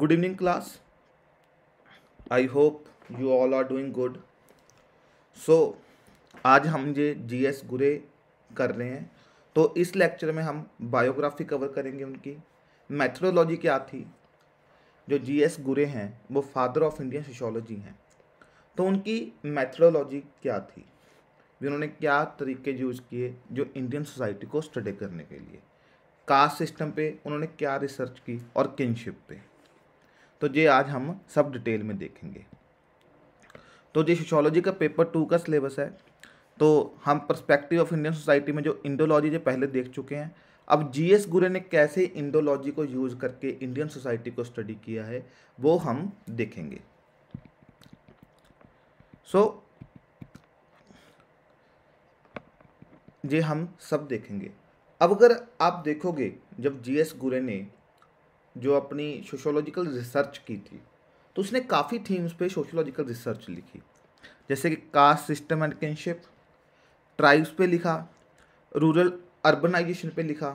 good evening class I hope you all are doing good so आज हम ये जी S गुरे कर रहे हैं तो इस लेक्चर में हम बायोग्राफी कवर करेंगे उनकी मैथडोलॉजी क्या थी जो जी एस गुरे हैं वो फादर ऑफ इंडियन सोशोलॉजी हैं तो उनकी मैथडोलॉजी क्या थी उन्होंने क्या तरीके यूज़ किए जो इंडियन सोसाइटी को स्टडी करने के लिए कास्ट सिस्टम पे उन्होंने क्या रिसर्च की और किनशिप पे तो ये आज हम सब डिटेल में देखेंगे तो ये सोशोलॉजी का पेपर टू का सिलेबस है तो हम परस्पेक्टिव ऑफ इंडियन सोसाइटी में जो इंडोलॉजी जो पहले देख चुके हैं अब जीएस गुरे ने कैसे इंडोलॉजी को यूज़ करके इंडियन सोसाइटी को स्टडी किया है वो हम देखेंगे सो so, ये हम सब देखेंगे अब अगर आप देखोगे जब जीएस गुरे ने जो अपनी सोशोलॉजिकल रिसर्च की थी तो उसने काफ़ी थीम्स पे सोशोलॉजिकल रिसर्च लिखी जैसे कि caste system and kinship tribes पे लिखा रूरल अर्बनाइजेशन पे लिखा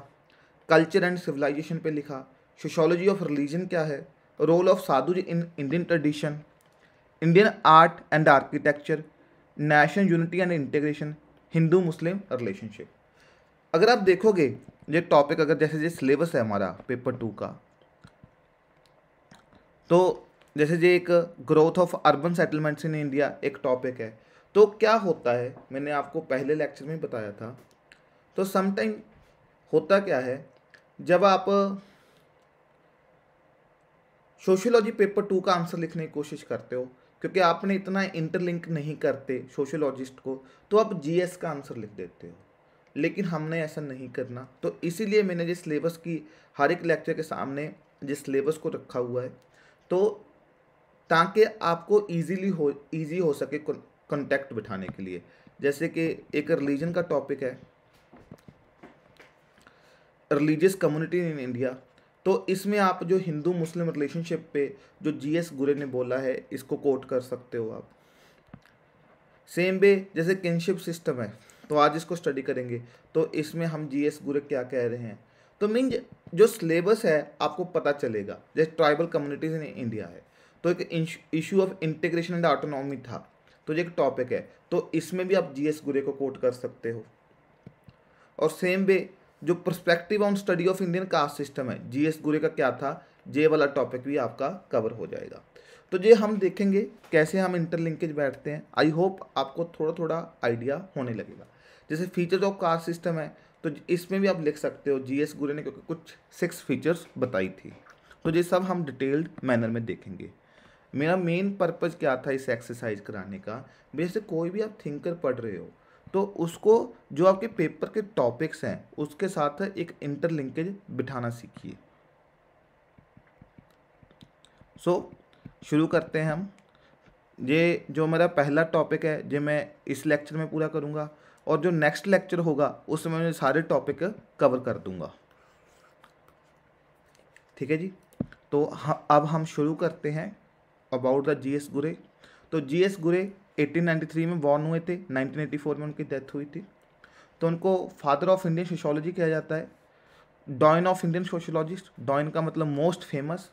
कल्चर एंड सिविलाइजेशन पे लिखा सोशोलॉजी ऑफ रिलीजन क्या है role of sadhu in Indian tradition Indian art and architecture national unity and integration Hindu Muslim relationship अगर आप देखोगे ये टॉपिक अगर जैसे जैसे सिलेबस है हमारा पेपर टू का तो जैसे जी एक growth of urban settlements in India एक टॉपिक है तो क्या होता है मैंने आपको पहले लेक्चर में बताया था तो समटाइम होता क्या है जब आप सोशियोलॉजी पेपर टू का आंसर लिखने की कोशिश करते हो क्योंकि आपने इतना इंटरलिंक नहीं करते सोशियोलॉजिस्ट को तो आप जीएस का आंसर लिख देते हो लेकिन हमने ऐसा नहीं करना तो इसीलिए मैंने जिस सिलेबस की हर एक लेक्चर के सामने जिस सिलेबस को रखा हुआ है तो ताकि आपको ईजीली हो ईजी हो सके कॉन्टैक्ट बिठाने के लिए जैसे कि एक रिलीजन का टॉपिक है रिलीजियस कम्युनिटी इन इंडिया तो इसमें आप जो हिंदू मुस्लिम रिलेशनशिप पे जो जीएस गुरे ने बोला है इसको कोट कर सकते हो आप सेम वे जैसे किनशिप सिस्टम है तो आज इसको स्टडी करेंगे तो इसमें हम जीएस गुरे क्या कह रहे हैं तो मीन जो सिलेबस है आपको पता चलेगा जैसे ट्राइबल कम्युनिटीज़ इन इंडिया है तो एक issue of integration and autonomy था तो ये एक टॉपिक है तो इसमें भी आप जी एस गुरे को कोट कर सकते हो और सेम वे जो perspective on study of Indian caste system है जी एस गुरे का क्या था जे वाला टॉपिक भी आपका कवर हो जाएगा तो ये हम देखेंगे कैसे हम इंटरलिंकेज बैठते हैं आई होप आपको थोड़ा थोड़ा आइडिया होने लगेगा जैसे फीचर्स ऑफ कास्ट सिस्टम है तो इसमें भी आप लिख सकते हो जी एस गुरे ने क्योंकि कुछ सिक्स फीचर्स बताई थी तो ये सब हम डिटेल्ड मैनर में देखेंगे मेरा मेन पर्पज़ क्या था इस एक्सरसाइज कराने का जैसे कोई भी आप थिंकर पढ़ रहे हो तो उसको जो आपके पेपर के टॉपिक्स हैं उसके साथ एक इंटरलिंकेज बिठाना सीखिए सो so, शुरू करते हैं हम ये जो मेरा पहला टॉपिक है जो मैं इस लेक्चर में पूरा करूँगा और जो नेक्स्ट लेक्चर होगा उसमें मैं सारे टॉपिक कवर कर दूंगा ठीक है जी तो अब हम शुरू करते हैं अबाउट द जी एस गुरे तो जी एस गुरे 1893 में बॉर्न हुए थे 1984 में उनकी डेथ हुई थी तो उनको फादर ऑफ इंडियन सोशोलॉजी कहा जाता है डॉइन ऑफ इंडियन सोशोलॉजिस्ट डॉइन का मतलब most famous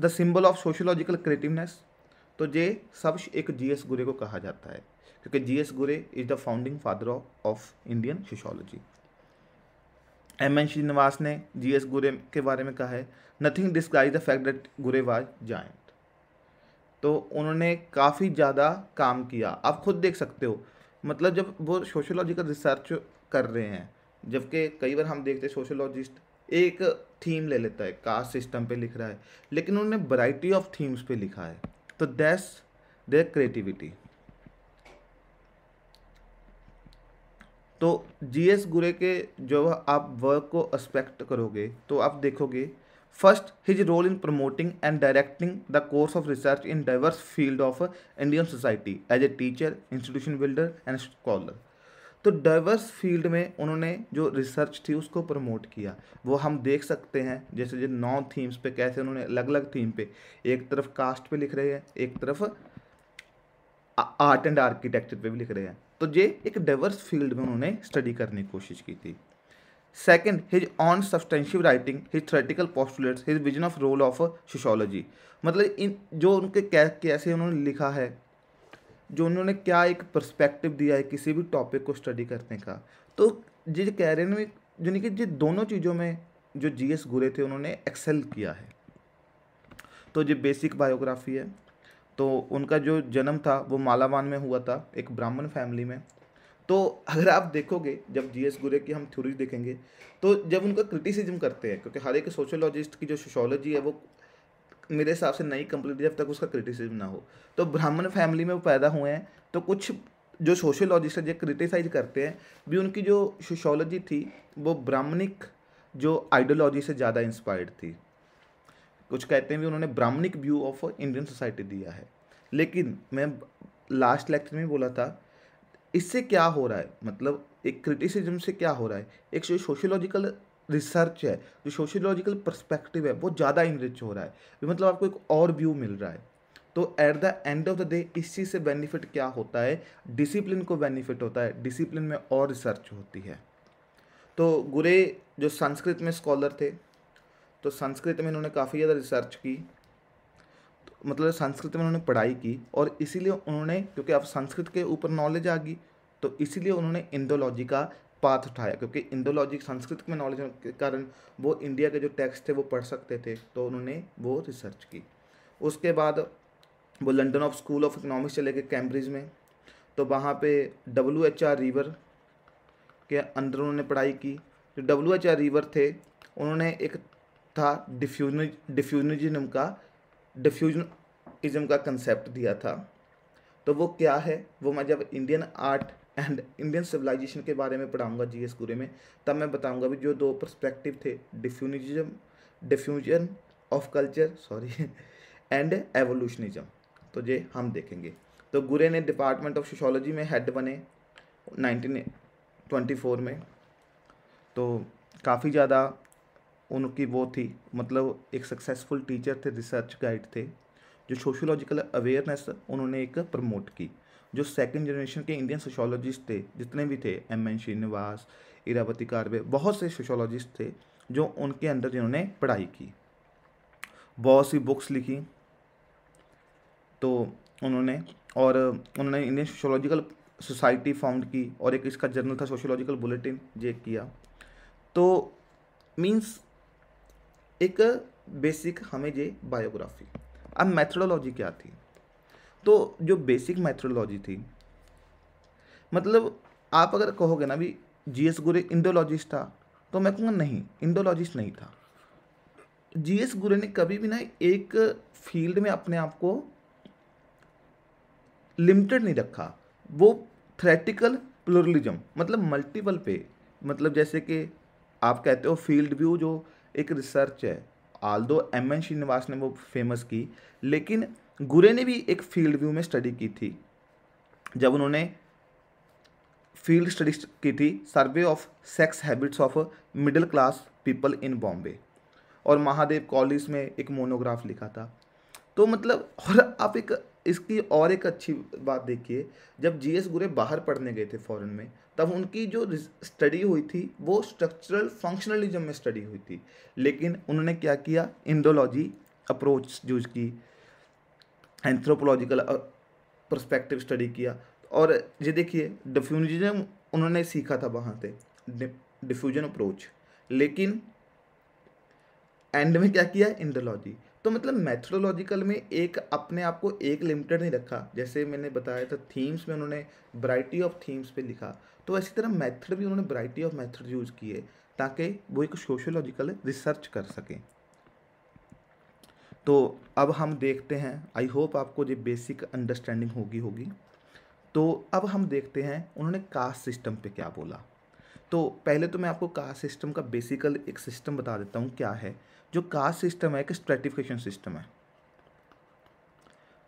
the symbol of sociological creativeness तो ये सब एक जी एस गुरे को कहा जाता है क्योंकि G S Ghurye is the founding father of Indian sociology M N Srinivas ने जी एस गुरे के बारे में कहा है nothing describes the fact that Ghurye was giant तो उन्होंने काफ़ी ज़्यादा काम किया आप खुद देख सकते हो मतलब जब वो सोशोलॉजी का रिसर्च कर रहे हैं जबकि कई बार हम देखते हैं सोशोलॉजिस्ट एक थीम ले लेता है कास्ट सिस्टम पे लिख रहा है लेकिन उन्होंने वैरायटी ऑफ थीम्स पे लिखा है तो दैट्स देयर क्रिएटिविटी तो जी एस गुरे के जो आप वर्क को एक्सपेक्ट करोगे तो आप देखोगे first his role in promoting and directing the course of research in diverse field of Indian society as a teacher institution builder and scholar तो डाइवर्स फील्ड में उन्होंने जो रिसर्च थी उसको प्रमोट किया वो हम देख सकते हैं जैसे जो नौ थीम्स पे कैसे उन्होंने अलग अलग थीम पे एक तरफ कास्ट पे लिख रहे हैं एक तरफ आर्ट एंड आर्किटेक्चर पे भी लिख रहे हैं तो ये एक डाइवर्स फील्ड में उन्होंने स्टडी करने की कोशिश की थी second his own substantive writing his theoretical postulates his vision of role of sociology मतलब इन जो उनके कैसे उन्होंने लिखा है जो उन्होंने क्या एक परस्पेक्टिव दिया है किसी भी टॉपिक को स्टडी करने का तो ये कह रहे हैं यानी कि ये दोनों चीज़ों में जो जी एस गुरे थे उन्होंने एक्सेल किया है तो ये बेसिक बायोग्राफी है तो उनका जो जन्म था वो मालावान में हुआ था एक ब्राह्मण फैमिली में तो अगर आप देखोगे जब जी एस गुरे की हम थ्योरी देखेंगे तो जब उनका क्रिटिसिज्म करते हैं क्योंकि हर एक सोशोलॉजिस्ट की जो सोशोलॉजी है वो मेरे हिसाब से नहीं कंप्लीट जब तक उसका क्रिटिसिज्म ना हो तो ब्राह्मण फैमिली में वो पैदा हुए हैं तो कुछ जो सोशोलॉजिस्ट है जो क्रिटिसाइज करते हैं भी उनकी जो सोशोलॉजी थी वो ब्राह्मणिक जो आइडियोलॉजी से ज़्यादा इंस्पायर्ड थी कुछ कहते हैं भी उन्होंने Brahmanic view of Indian society दिया है लेकिन मैं लास्ट लेक्चर में बोला था इससे क्या हो रहा है मतलब एक क्रिटिसिज्म से क्या हो रहा है एक जो सोशियोलॉजिकल रिसर्च है जो सोशियोलॉजिकल परस्पेक्टिव है वो ज़्यादा इनरिच हो रहा है मतलब आपको एक और व्यू मिल रहा है तो at the end of the day इस चीज़ से बेनिफिट क्या होता है डिसिप्लिन को बेनिफिट होता है डिसिप्लिन में और रिसर्च होती है तो गुरे जो संस्कृत में स्कॉलर थे तो संस्कृत में इन्होंने काफ़ी ज़्यादा रिसर्च की तो मतलब संस्कृत में उन्होंने पढ़ाई की और इसीलिए उन्होंने क्योंकि अब संस्कृत के ऊपर नॉलेज आ गई तो इसीलिए उन्होंने इंडोलॉजी का पाथ उठाया क्योंकि इंडोलॉजी संस्कृत में नॉलेज के कारण वो इंडिया के जो टेक्स्ट थे वो पढ़ सकते थे तो उन्होंने वो रिसर्च की उसके बाद वो London of school of economics चले गए कैम्ब्रिज में तो वहाँ पे डब्ल्यू एच आर रीवर के अंदर उन्होंने पढ़ाई की जो डब्ल्यू एच आर रीवर थे उन्होंने एक था डिफ्यूज डिफ्यूजनिज्म का डिफ्यूजनिज्म का कंसेप्ट दिया था तो वो क्या है वो मैं जब Indian art and Indian civilisation के बारे में पढ़ाऊंगा जी एस में तब मैं बताऊंगा भी जो दो पर्सपेक्टिव थे diffusionism diffusion of culture sorry and evolutionism तो ये हम देखेंगे तो गुरे ने डिपार्टमेंट ऑफ सोशोलॉजी में हेड बने 1924 में तो काफ़ी ज़्यादा उनकी वो थी मतलब एक सक्सेसफुल टीचर थे रिसर्च गाइड थे जो सोशोलॉजिकल अवेयरनेस उन्होंने एक प्रमोट की जो सेकंड जनरेशन के इंडियन सोशोलॉजिस्ट थे जितने भी थे एम एन श्रीनिवास इरावती कारवे बहुत से सोशोलॉजिस्ट थे जो उनके अंदर जिन्होंने पढ़ाई की बहुत सी बुक्स लिखी तो उन्होंने और उन्होंने इंडियन सोशोलॉजिकल सोसाइटी फाउंड की और एक इसका जर्नल था सोशोलॉजिकल बुलेटिन ये किया तो मीन्स एक बेसिक हमें ये बायोग्राफी अब मैथडोलॉजी क्या थी तो जो बेसिक मैथडोलॉजी थी मतलब आप अगर कहोगे ना भी जी एस गुरे इंडोलॉजिस्ट था तो मैं कहूँगा नहीं इंडोलॉजिस्ट नहीं था जी एस गुरे ने कभी भी ना एक फील्ड में अपने आप को लिमिटेड नहीं रखा वो थ्रेटिकल प्लोरलिज्म मतलब मल्टीपल पे मतलब जैसे कि आप कहते हो फील्ड व्यू जो एक रिसर्च है आल दो एम एन श्रीनिवास ने वो फेमस की लेकिन गुरे ने भी एक फील्ड व्यू में स्टडी की थी जब उन्होंने फील्ड स्टडी की थी survey of sex habits of middle class people in Bombay और महादेव कॉलेज में एक मोनोग्राफ लिखा था तो मतलब और आप एक इसकी और एक अच्छी बात देखिए जब जी एस गुरे बाहर पढ़ने गए थे फॉरेन में तब उनकी जो स्टडी हुई थी वो स्ट्रक्चरल फंक्शनलिज्म में स्टडी हुई थी लेकिन उन्होंने क्या किया इंडोलॉजी अप्रोच यूज की एंथ्रोपोलॉजिकल परस्पेक्टिव स्टडी किया और ये देखिए डिफ्यूजनिज्म उन्होंने सीखा था वहाँ से डिफ्यूजन अप्रोच लेकिन एंड में क्या किया इंडोलॉजी तो मतलब मैथडोलॉजिकल में एक अपने आप को एक लिमिटेड नहीं रखा जैसे मैंने बताया था थीम्स में उन्होंने वराइटी ऑफ थीम्स पे लिखा तो इसी तरह मेथड भी उन्होंने वराइटी ऑफ मेथड यूज़ किए ताकि वो एक सोशोलॉजिकल रिसर्च कर सकें तो अब हम देखते हैं आई होप आपको ये बेसिक अंडरस्टैंडिंग होगी होगी तो अब हम देखते हैं उन्होंने कास्ट सिस्टम पे क्या बोला तो पहले तो मैं आपको कास्ट सिस्टम का बेसिकल एक सिस्टम बता देता हूँ क्या है जो कास्ट सिस्टम है एक स्ट्रेटिफिकेशन सिस्टम है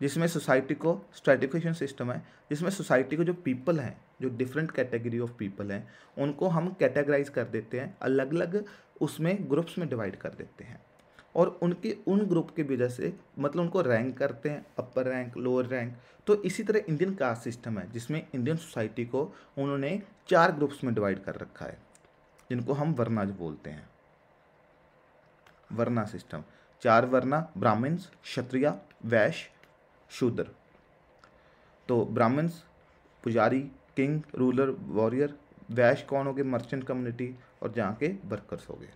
जिसमें सोसाइटी को स्ट्रेटिफिकेशन सिस्टम है जिसमें सोसाइटी को जो पीपल हैं जो डिफरेंट कैटेगरी ऑफ पीपल हैं उनको हम कैटेगराइज कर देते हैं अलग अलग उसमें ग्रुप्स में डिवाइड कर देते हैं और उनके उन ग्रुप की वजह से मतलब उनको रैंक करते हैं अपर रैंक लोअर रैंक तो इसी तरह इंडियन कास्ट सिस्टम है जिसमें इंडियन सोसाइटी को उन्होंने चार ग्रुप्स में डिवाइड कर रखा है जिनको हम वर्नाज बोलते हैं वर्णा सिस्टम चार वर्णा ब्राह्मण्स क्षत्रिया वैश्य शूद्र तो ब्राह्मण्स पुजारी किंग रूलर वॉरियर वैश कौन हो गए मर्चेंट कम्युनिटी और जहाँ के वर्कर्स हो गए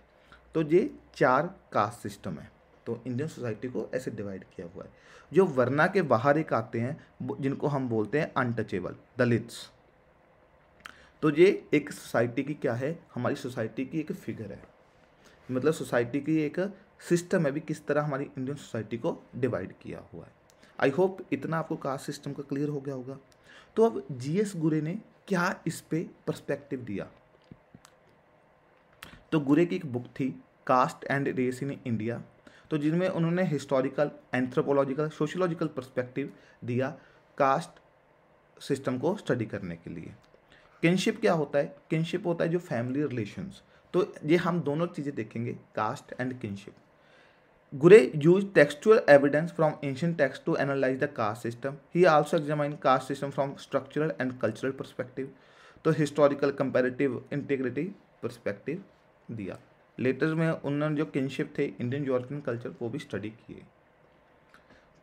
तो ये चार कास्ट सिस्टम है तो इंडियन सोसाइटी को ऐसे डिवाइड किया हुआ है जो वर्णा के बाहर एक आते हैं जिनको हम बोलते हैं अनटचेबल दलित्स तो ये एक सोसाइटी की क्या है हमारी सोसाइटी की एक फिगर है मतलब सोसाइटी की एक सिस्टम है भी किस तरह हमारी इंडियन सोसाइटी को डिवाइड किया हुआ है आई होप इतना आपको कास्ट सिस्टम का क्लियर हो गया होगा तो अब जी एस गुरे ने क्या इस पे परस्पेक्टिव दिया तो गुरे की एक बुक थी caste and race in India तो जिनमें उन्होंने हिस्टोरिकल एंथ्रोपोलॉजिकल सोशियोलॉजिकल परस्पेक्टिव दिया कास्ट सिस्टम को स्टडी करने के लिए किनशिप क्या होता है किनशिप होता है जो फैमिली रिलेशंस तो ये हम दोनों चीज़ें देखेंगे caste and kinship Ghurye use textual evidence from ancient text to analyse the caste system he also examine caste system from structural and cultural perspective तो हिस्टोरिकल कंपेरेटिव इंटीग्रिटी परस्पेक्टिव दिया लेटर्स में उन्होंने जो किनशिप थे इंडियन यूरोपियन कल्चर वो भी study किए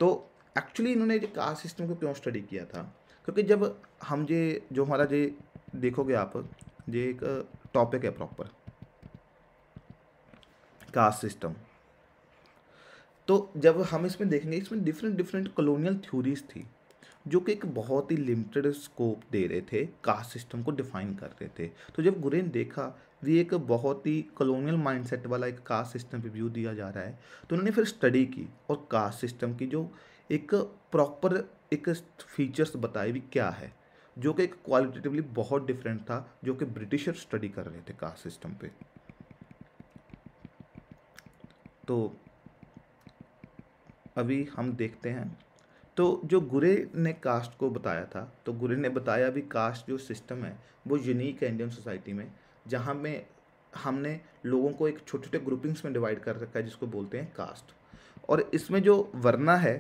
तो एक्चुअली इन्होंने कास्ट सिस्टम को क्यों स्टडी किया था क्योंकि जब हम जे जो हमारा जे देखोगे आप ये एक टॉपिक है प्रॉपर कास्ट सिस्टम तो जब हम इसमें देखेंगे इसमें डिफरेंट डिफरेंट कॉलोनियल थ्योरीज थी जो कि एक बहुत ही लिमिटेड स्कोप दे रहे थे कास्ट सिस्टम को डिफाइन कर रहे थे तो जब गुरेन देखा भी एक बहुत ही कॉलोनियल माइंडसेट वाला एक कास्ट सिस्टम पे व्यू दिया जा रहा है तो उन्होंने फिर स्टडी की और कास्ट सिस्टम की जो एक प्रॉपर एक फीचर्स बताए भी क्या है जो कि एक क्वालिटेटिवली बहुत डिफरेंट था जो कि ब्रिटिशर स्टडी कर रहे थे कास्ट सिस्टम पे तो अभी हम देखते हैं तो जो गुरे ने कास्ट को बताया था तो गुरे ने बताया भी कास्ट जो सिस्टम है वो यूनिक है इंडियन सोसाइटी में जहाँ में हमने लोगों को एक छोटे छोटे ग्रुपिंग्स में डिवाइड कर रखा है जिसको बोलते हैं कास्ट और इसमें जो वरना है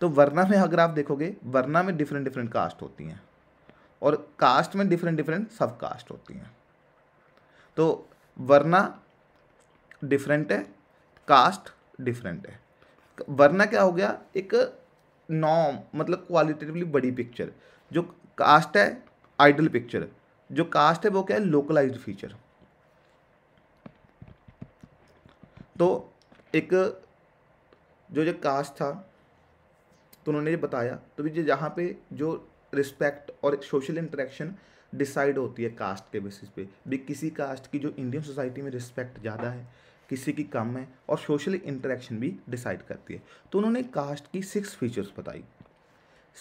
तो वरना में अगर आप देखोगे वरना में डिफरेंट डिफरेंट कास्ट होती हैं और कास्ट में डिफरेंट डिफरेंट सब कास्ट होती हैं तो वरना डिफरेंट है कास्ट डिफरेंट है वरना क्या हो गया एक नॉम मतलब क्वालिटेटिवली बड़ी पिक्चर जो कास्ट है आइडल पिक्चर जो कास्ट है वो क्या है लोकलाइज्ड फीचर तो एक जो जो कास्ट था तो उन्होंने ये बताया तो जो जहाँ पे जो रिस्पेक्ट और सोशल इंटरेक्शन डिसाइड होती है कास्ट के बेसिस पे भी किसी कास्ट की जो इंडियन सोसाइटी में रिस्पेक्ट ज़्यादा है किसी की कम है और सोशल इंटरेक्शन भी डिसाइड करती है तो उन्होंने कास्ट की सिक्स फीचर्स बताई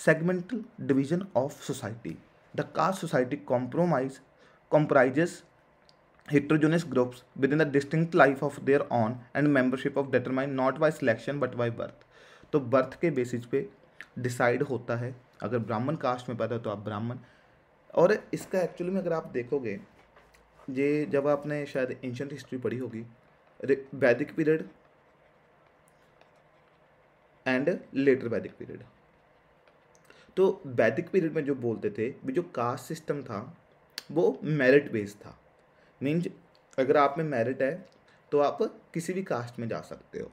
segmental division of society the caste society compromise comprises groups within the distinct life of their own and membership of determined not by selection but by birth तो birth के basis पे decide होता है अगर ब्राह्मण cast में पैदा हो तो आप ब्राह्मण और इसका एक्चुअली में अगर आप देखोगे ये जब आपने शायद एंशंट हिस्ट्री पढ़ी होगी Vedic period and later Vedic period तो वैदिक पीरियड में जो बोलते थे भी जो कास्ट सिस्टम था वो मेरिट बेस्ड था मीन्स अगर आप में मेरिट है तो आप किसी भी कास्ट में जा सकते हो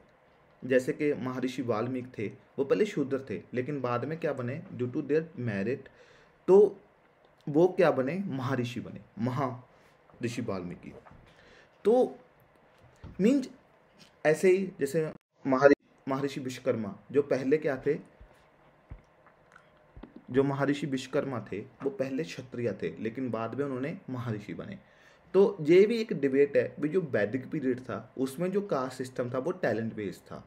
जैसे कि महर्षि वाल्मीकि थे वो पहले शूद्र थे लेकिन बाद में क्या बने ड्यू टू देयर मेरिट तो वो क्या बने महर्षि बने महा ऋषि वाल्मीकि तो मीन्स ऐसे ही जैसे महर्षि विश्वकर्मा जो पहले क्या थे जो महर्षि विश्वकर्मा थे वो पहले क्षत्रिय थे लेकिन बाद में उन्होंने महर्षि बने तो ये भी एक डिबेट है भी जो वैदिक पीरियड था उसमें जो कास्ट सिस्टम था वो टैलेंट बेस्ड था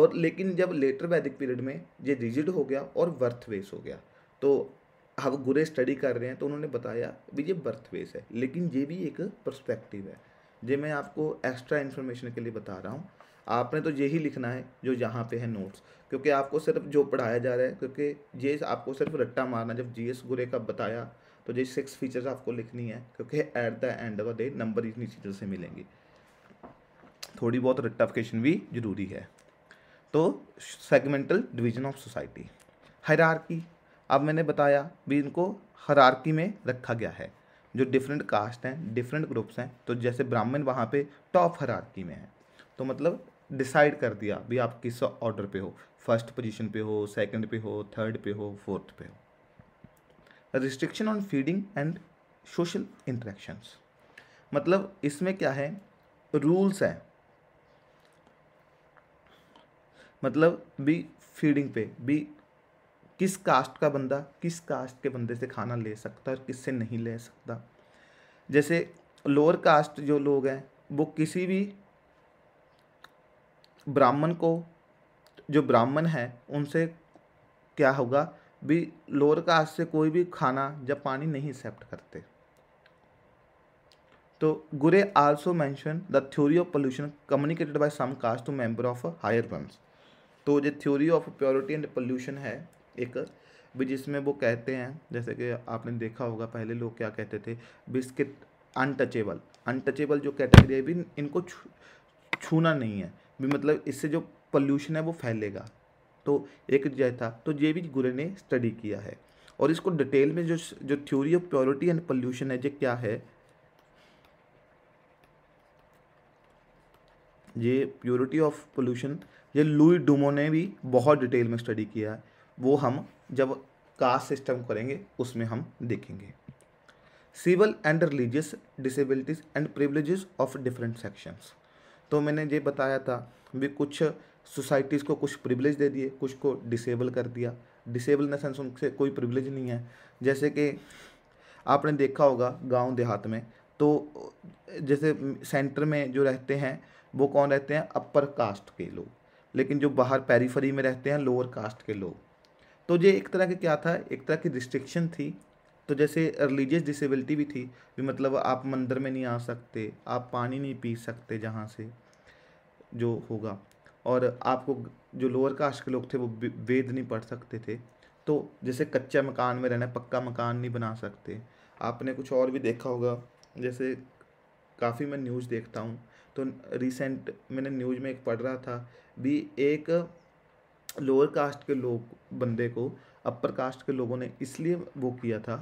और लेकिन जब लेटर वैदिक पीरियड में ये रिजिड हो गया और बर्थ बेस हो गया तो हम गुरे स्टडी कर रहे हैं तो उन्होंने बताया भी ये बर्थ बेस है लेकिन ये भी एक परस्पेक्टिव है ये मैं आपको एक्स्ट्रा इन्फॉर्मेशन के लिए बता रहा हूँ आपने तो यही लिखना है जो यहाँ पे है नोट्स क्योंकि आपको सिर्फ जो पढ़ाया जा रहा है क्योंकि ये आपको सिर्फ रट्टा मारना जब जी एस गुरे का बताया तो ये सिक्स फीचर्स आपको लिखनी है क्योंकि at the end of the day number इतनी चीज़ों से मिलेंगे थोड़ी बहुत रट्टाफिकेशन भी जरूरी है तो segmental division of society hierarchy अब मैंने बताया भी इनको हरारकी में रखा गया है जो डिफरेंट कास्ट हैं डिफरेंट ग्रुप्स हैं तो जैसे ब्राह्मण वहाँ पे टॉप हरारकी में है तो मतलब डिसाइड कर दिया भी आप किस ऑर्डर पे हो फर्स्ट पोजीशन पे हो सेकंड पे हो थर्ड पे हो फोर्थ पे हो restriction on feeding and social interactions मतलब इसमें क्या है रूल्स हैं मतलब भी फीडिंग पे भी किस कास्ट का बंदा किस कास्ट के बंदे से खाना ले सकता है और किससे नहीं ले सकता जैसे लोअर कास्ट जो लोग हैं वो किसी भी ब्राह्मण को जो ब्राह्मण है उनसे क्या होगा भी लोअर कास्ट से कोई भी खाना या पानी नहीं एक्सेप्ट करते तो Ghurye also mention the theory of pollution communicated by some caste to member of higher ones तो जो theory of purity and pollution है एक भी जिसमें वो कहते हैं जैसे कि आपने देखा होगा पहले लोग क्या कहते थे बिस्किट अनटचेबल अनटचेबल जो कैटेगरी है भी इनको छूना नहीं है भी मतलब इससे जो पल्यूशन है वो फैलेगा तो एक जय था तो ये भी गुरे ने स्टडी किया है और इसको डिटेल में जो जो theory of purity and pollution है ये क्या है ये प्योरिटी ऑफ पोल्यूशन ये लुई डुमो ने भी बहुत डिटेल में स्टडी किया है वो हम जब कास्ट सिस्टम करेंगे उसमें हम देखेंगे civil and religious disabilities and privilege of different sections तो मैंने ये बताया था भी कुछ सोसाइटीज़ को कुछ प्रिवलेज दे दिए कुछ को डिसेबल कर दिया डिसेबल इन सेंस उनसे कोई प्रिवलेज नहीं है जैसे कि आपने देखा होगा गांव देहात में तो जैसे सेंटर में जो रहते हैं वो कौन रहते हैं अपर कास्ट के लोग लेकिन जो बाहर पैरीफरी में रहते हैं लोअर कास्ट के लोग तो ये एक तरह के क्या था एक तरह की रिस्ट्रिक्शन थी तो जैसे रिलीजियस डिसेबिलिटी भी थी भी मतलब आप मंदिर में नहीं आ सकते आप पानी नहीं पी सकते जहाँ से जो होगा और आपको जो लोअर कास्ट के लोग थे वो वेद नहीं पढ़ सकते थे तो जैसे कच्चा मकान में रहना पक्का मकान नहीं बना सकते आपने कुछ और भी देखा होगा जैसे काफ़ी मैं न्यूज़ देखता हूँ तो रिसेंट मैंने न्यूज़ में एक पढ़ रहा था भी एक लोअर कास्ट के लोग बंदे को अपर कास्ट के लोगों ने इसलिए वो किया था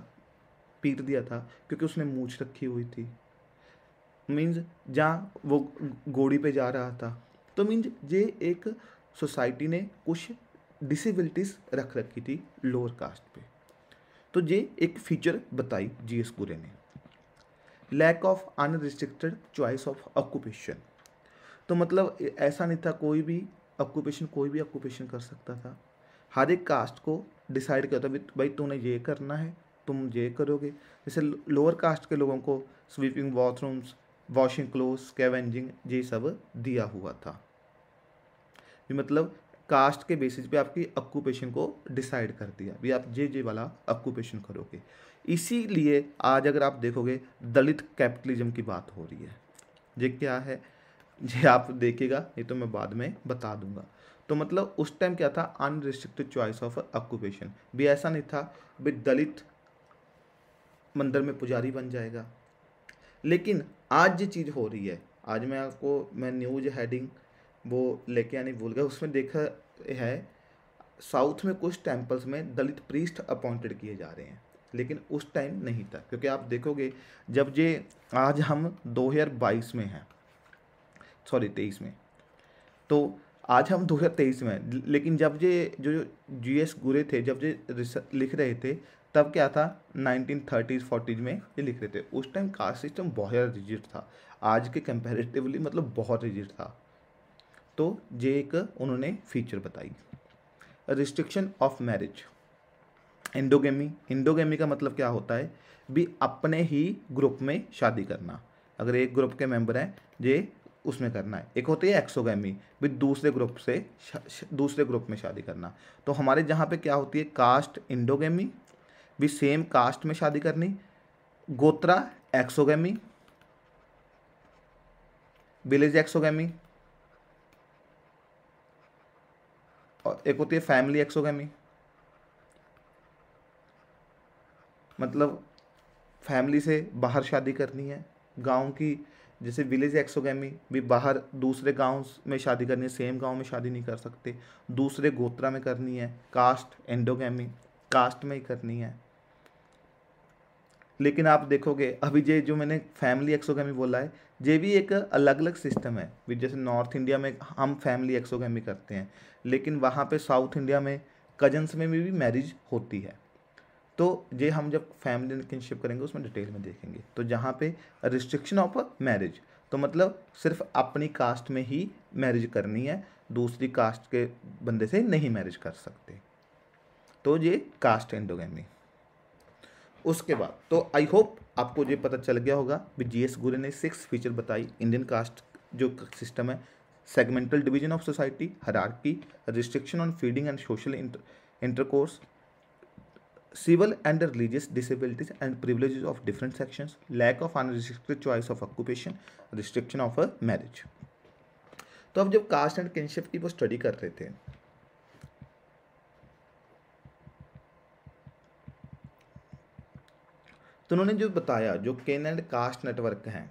पीट दिया था क्योंकि उसने मूछ रखी हुई थी मीन्स जहाँ वो घोड़ी पे जा रहा था तो मीन्स ये एक सोसाइटी ने कुछ डिसेबिलिटीज़ रख रखी थी लोअर कास्ट पे तो ये एक फीचर बताई जी एस पूरे ने lack of unrestricted choice of occupation तो मतलब ऐसा नहीं था कोई भी ऑक्यूपेशन कोई भी ऑक्यूपेशन कर सकता था हर एक कास्ट को डिसाइड करता भाई तूने ये करना है तुम ये करोगे जैसे लोअर कास्ट के लोगों को sweeping bathrooms washing cloth scavenging ये सब दिया हुआ था ये मतलब कास्ट के बेसिस पे आपकी ऑक्यूपेशन को डिसाइड कर दिया भी आप जे जे वाला ऑक्यूपेशन करोगे इसीलिए आज अगर आप देखोगे दलित कैपिटलिज्म की बात हो रही है ये क्या है ये आप देखिएगा ये तो मैं बाद में बता दूंगा तो मतलब उस टाइम क्या था अनरिस्ट्रिक्टेड चॉइस ऑफ ऑक्यूपेशन भी ऐसा नहीं था भी दलित मंदिर में पुजारी बन जाएगा लेकिन आज ये चीज़ हो रही है आज मैं आपको मैं न्यूज हेडिंग वो लेके आने भूल गया उसमें देखा है साउथ में कुछ टेम्पल्स में दलित प्रीस्ट अपॉइंटेड किए जा रहे हैं लेकिन उस टाइम नहीं था क्योंकि आप देखोगे जब ये आज हम 2022 में हैं सॉरी तेईस में तो आज हम दो हज़ार तेईस में लेकिन जब ये जो जी एस गुरे थे जब ये लिख रहे थे तब क्या था नाइनटीन थर्टीज़ फोर्टीज़ में ये लिख रहे थे उस टाइम कास्ट सिस्टम बहुत ज़्यादा रिजिड था आज के कंपेरेटिवली मतलब बहुत रिजिट था तो ये एक उन्होंने फीचर बताई restriction of marriage endogamy endogamy का मतलब क्या होता है भी अपने ही ग्रुप में शादी करना अगर एक ग्रुप के मेंबर हैं ये उसमें करना है एक होती है एक्सोगैमी भी दूसरे ग्रुप से दूसरे ग्रुप में शादी करना तो हमारे जहाँ पे क्या होती है कास्ट इंडोगेमी भी सेम कास्ट में शादी करनी गोत्रा एक्सोगी विलेज एक्सोगी और एक होती है फैमिली एक्सोगी मतलब फैमिली से बाहर शादी करनी है गांव की जैसे विलेज एक्सोगी भी बाहर दूसरे गाँव में शादी करनी है सेम गाँव में शादी नहीं कर सकते दूसरे गोत्रा में करनी है कास्ट एंडोगी कास्ट में ही करनी है लेकिन आप देखोगे अभी ये जो मैंने फैमिली एक्सोगी बोला है ये भी एक अलग अलग सिस्टम है जैसे नॉर्थ इंडिया में हम फैमिली एक्सोगी करते हैं लेकिन वहाँ पे साउथ इंडिया में कजन्स में भी, भी मैरिज होती है तो ये हम जब फैमिली किनशिप करेंगे उसमें डिटेल में देखेंगे तो जहाँ पे रिस्ट्रिक्शन ऑफ मैरिज तो मतलब सिर्फ अपनी कास्ट में ही मैरिज करनी है दूसरी कास्ट के बंदे से नहीं मैरिज कर सकते तो ये कास्ट एंडोगेमी उसके बाद तो आई होप आपको ये पता चल गया होगा भी जी एस गुरे ने सिक्स फीचर बताई इंडियन कास्ट जो सिस्टम है सेगमेंटल डिवीजन ऑफ सोसाइटी की restriction on feeding and social intercourse civil and religious disabilities and privileges of different sections lack of unrestricted choice of occupation restriction of a marriage तो अब जब cast and kinship की वो study कर रहे थे तो उन्होंने जो बताया जो केन एंड कास्ट नेटवर्क हैं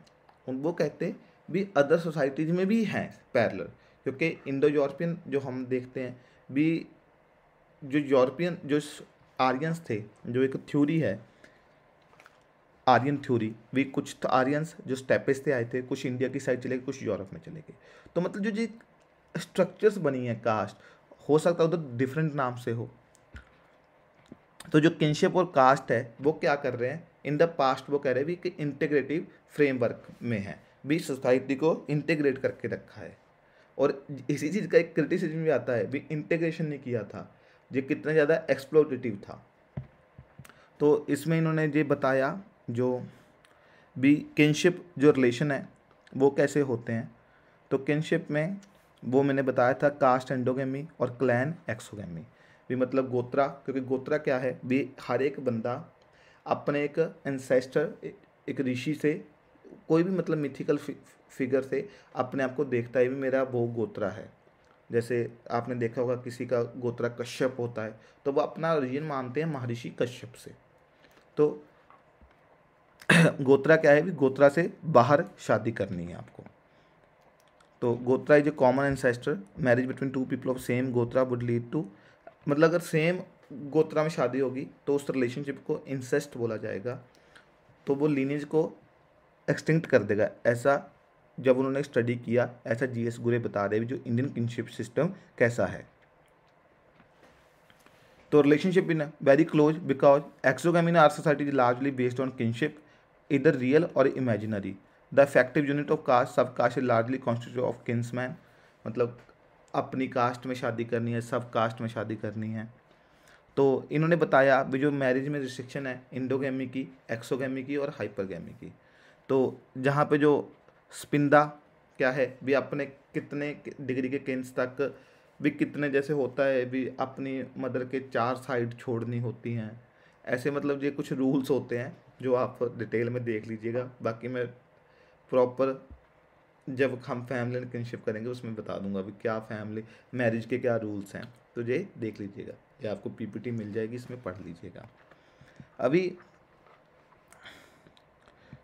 उन वो कहते भी अदर सोसाइटीज में भी हैं पैरलर क्योंकि इंडो यूरोपियन जो हम देखते हैं भी जो यूरोपियन जो आर्यंस थे जो एक थ्योरी है आर्यन थ्योरी भी कुछ तो आर्यंस जो स्टेपेस थे आए थे कुछ इंडिया की साइड चले गए कुछ यूरोप में चले गए तो मतलब जो जी स्ट्रक्चर्स बनी है कास्ट हो सकता है उधर डिफरेंट नाम से हो तो जो किनशिप और कास्ट है वो क्या कर रहे हैं इन द पास्ट वो कह रहे हैं कि इंटेग्रेटिव फ्रेमवर्क में है भी सोसाइटी को इंटेग्रेट करके रखा है और इसी चीज़ का एक क्रिटिसिज्म भी आता है भी इंटेग्रेशन नहीं किया था ये कितना ज़्यादा एक्सप्लोरेटिव था तो इसमें इन्होंने ये बताया जो भी किनशिप जो रिलेशन है वो कैसे होते हैं तो किनशिप में वो मैंने बताया था कास्ट एंडोगेमी और क्लैन एक्सोगेमी भी मतलब गोत्रा क्योंकि गोत्रा क्या है भी हर एक बंदा अपने एक एंसेस्टर एक ऋषि से कोई भी मतलब मिथिकल फिगर से अपने आप को देखता है भी मेरा वो गोत्रा है जैसे आपने देखा होगा किसी का गोत्रा कश्यप होता है तो वह अपना ओरिजिन मानते हैं महर्षि कश्यप से तो गोत्रा क्या है भी गोत्रा से बाहर शादी करनी है आपको तो gotra is a common ancestor marriage between two people of same gotra would lead to मतलब अगर सेम गोत्रा में शादी होगी तो उस रिलेशनशिप को इंसेस्ट बोला जाएगा तो वो लीनेज को एक्सटिंक्ट कर देगा ऐसा जब उन्होंने स्टडी किया ऐसा जी एस गुरे बता रहे जो इंडियन किनशिप सिस्टम कैसा है तो relationship in very close because exogamy our society is largely based on kinship इधर रियल और imaginary the effective unit of caste sub caste is largely constitute of man मतलब अपनी कास्ट में शादी करनी है सब कास्ट में शादी करनी है तो इन्होंने बताया भी जो मैरिज में रिस्ट्रिक्शन है इंडोगेमी की एक्सोगेमी की और हाइपरगेमी की तो जहाँ पे जो स्पिंदा क्या है भी अपने कितने डिग्री के केंद्र तक भी कितने जैसे होता है भी अपनी मदर के चार साइड छोड़नी होती हैं ऐसे मतलब ये कुछ रूल्स होते हैं जो आप डिटेल में देख लीजिएगा बाकी मैं प्रॉपर जब हम फैमिली ने किनशिप करेंगे उसमें बता दूंगा भी क्या फैमिली मैरिज के क्या रूल्स हैं तो ये देख लीजिएगा ये आपको पीपीटी मिल जाएगी इसमें पढ़ लीजिएगा अभी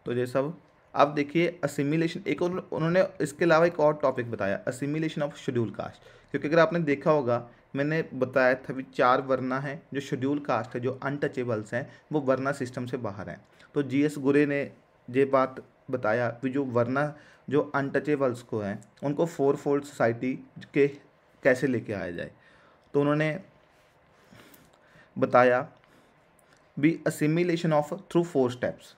तो ये सब अब देखिए असिमिलेशन एक और उन्होंने इसके अलावा एक और टॉपिक बताया असिमिलेशन ऑफ शेड्यूल कास्ट क्योंकि अगर आपने देखा होगा मैंने बताया था भी चार वर्ना हैं जो शेड्यूल कास्ट है जो अनटचेबल्स हैं वो वर्ना सिस्टम से बाहर हैं तो जी एस गुरे ने ये बात बताया कि जो वर्ना जो अनटचेबल्स को हैं उनको फोर फोल्ड सोसाइटी के कैसे लेके आया जाए तो उन्होंने बताया भी assimilation of through four steps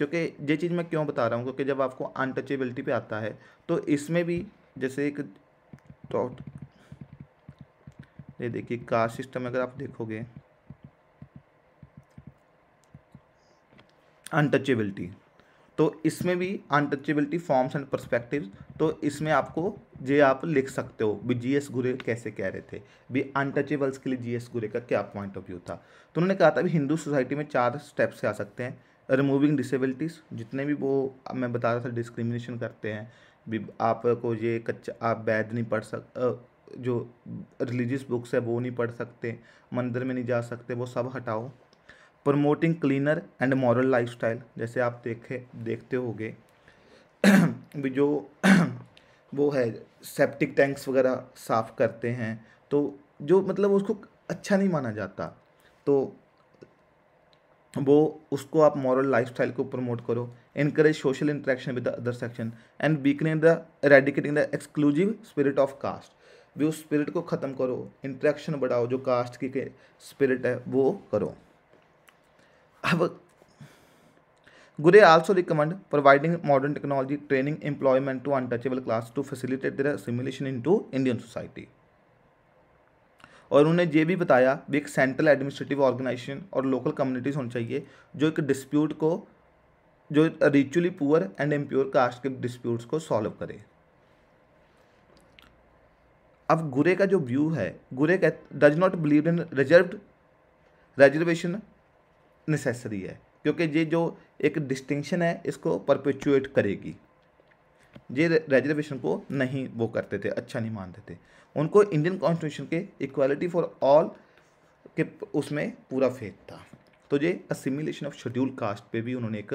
क्योंकि ये चीज़ मैं क्यों बता रहा हूँ क्योंकि जब आपको अनटचेबिलिटी पे आता है तो इसमें भी जैसे एक डॉट तो ये देखिए कास्ट सिस्टम अगर आप देखोगे अनटचेबिलिटी तो इसमें भी अनटचेबिलिटी फॉर्म्स एंड परस्पेक्टिव तो इसमें आपको जे आप लिख सकते हो भी जीएस गुरे कैसे कह रहे थे भी अनटचेबल्स के लिए जीएस गुरे का क्या पॉइंट ऑफ व्यू था तो उन्होंने कहा था भी हिंदू सोसाइटी में चार स्टेप्स से आ सकते हैं रिमूविंग डिसेबिलिटीज़ जितने भी वो मैं बता रहा था डिस्क्रिमिनेशन करते हैं भी आपको ये कच्चा आप वैद नहीं पढ़ सक जो रिलीजियस बुक्स है वो नहीं पढ़ सकते मंदिर में नहीं जा सकते वो सब हटाओ promoting cleaner and moral lifestyle जैसे आप देखे देखते होगे भी जो वो है सेप्टिक टैंक्स वगैरह साफ़ करते हैं तो जो मतलब उसको अच्छा नहीं माना जाता तो वो उसको आप मॉरल लाइफस्टाइल को प्रमोट करो encourage social interaction with the other section and weakening the eradicating the exclusive spirit of caste भी उस स्पिरिट को ख़त्म करो इंट्रैक्शन बढ़ाओ जो कास्ट की के स्पिरिट है वो करो अब Ghurye also recommend providing modern technology training employment to untouchable class to facilitate their simulation into Indian society और उन्होंने ये भी बताया भी एक सेंट्रल एडमिनिस्ट्रेटिव ऑर्गेनाइजेशन और लोकल कम्युनिटीज़ होनी चाहिए जो एक डिस्प्यूट को जो ritually pure and impure caste के डिस्प्यूट्स को सॉल्व करे अब गुरे का जो व्यू है Ghurye does not believe in reserve reservation necessary है क्योंकि ये जो एक डिस्टिंक्शन है इसको परपेचुएट करेगी ये रिजर्वेशन को नहीं वो करते थे अच्छा नहीं मानते थे उनको इंडियन कॉन्स्टिट्यूशन के इक्वालिटी फॉर ऑल के उसमें पूरा फेक था तो ये असिमिलेशन ऑफ शेड्यूल कास्ट पे भी उन्होंने एक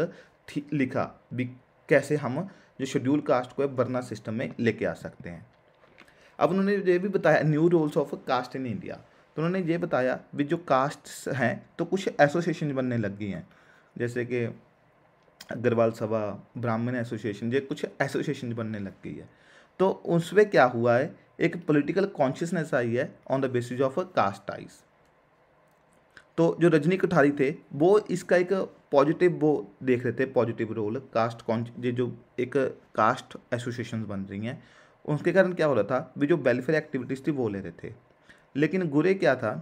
लिखा भी कैसे हम जो शेड्यूल कास्ट को है सिस्टम में लेके आ सकते हैं अब उन्होंने ये भी बताया new rules of caste in India तो उन्होंने ये बताया भी जो कास्ट हैं तो कुछ एसोसिएशन बनने लग गई हैं जैसे कि अग्रवाल सभा ब्राह्मण एसोसिएशन ये कुछ एसोसिएशन बनने लग गई है तो उसमें क्या हुआ है एक पॉलिटिकल कॉन्शियसनेस आई है on the basis of caste ties तो जो रजनी कोठारी थे वो इसका एक पॉजिटिव वो देख रहे थे पॉजिटिव रोल कास्ट कॉन्श ये जो एक कास्ट एसोसिएशन बन रही हैं उसके कारण क्या हो रहा था भी जो वेलफेयर एक्टिविटीज़ थी वो ले रहे थे लेकिन गुरे क्या था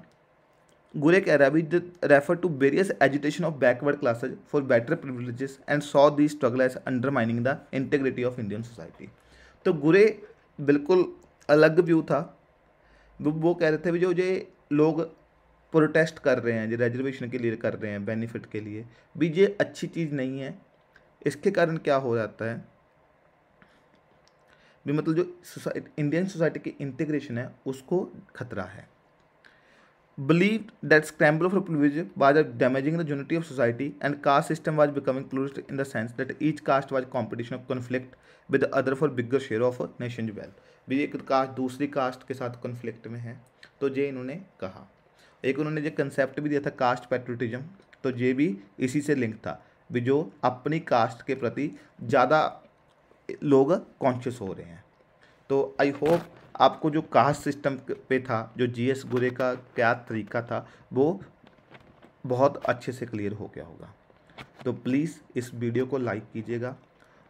गुरे कह रहा है refer to various agitation of backward classes for better privilege and saw the struggle as undermining the integrity of Indian society तो गुरे बिल्कुल अलग व्यू था वो वो कह रहे थे भी जो ये लोग प्रोटेस्ट कर रहे हैं जो रेजर्वेशन के लिए कर रहे हैं बेनिफिट के लिए भी ये अच्छी चीज़ नहीं है इसके कारण क्या हो जाता है भी मतलब जो सोसाइटी इंडियन सोसाइटी की इंटीग्रेशन है उसको खतरा है believe that scramble of privileges was damaging the unity of society and caste system was becoming close in the sense that each caste was competition of conflict with other for bigger share of nation wealth भी एक cast दूसरी cast के साथ conflict में है तो ये इन्होंने कहा एक उन्होंने जो कंसेप्ट भी दिया था कास्ट पेट्रोटिज्म तो ये भी इसी से लिंक था भी जो अपनी कास्ट के प्रति ज़्यादा लोग कॉन्शियस हो रहे हैं तो आई होप आपको जो कास्ट सिस्टम पे था जो जीएस गुरे का क्या तरीका था वो बहुत अच्छे से क्लियर हो गया होगा तो प्लीज़ इस वीडियो को लाइक कीजिएगा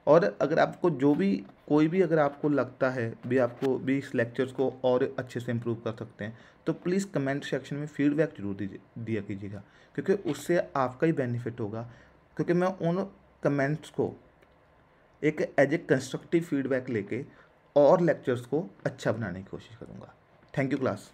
और अगर आपको जो भी कोई भी अगर आपको लगता है भी आपको भी इस लेक्चर्स को और अच्छे से इम्प्रूव कर सकते हैं तो प्लीज़ कमेंट सेक्शन में फीडबैक जरूर दीजिए दिया कीजिएगा क्योंकि उससे आपका ही बेनिफिट होगा क्योंकि मैं उन कमेंट्स को एक एज ए कंस्ट्रक्टिव फीडबैक लेके और लेक्चर्स को अच्छा बनाने की कोशिश करूँगा थैंक यू क्लास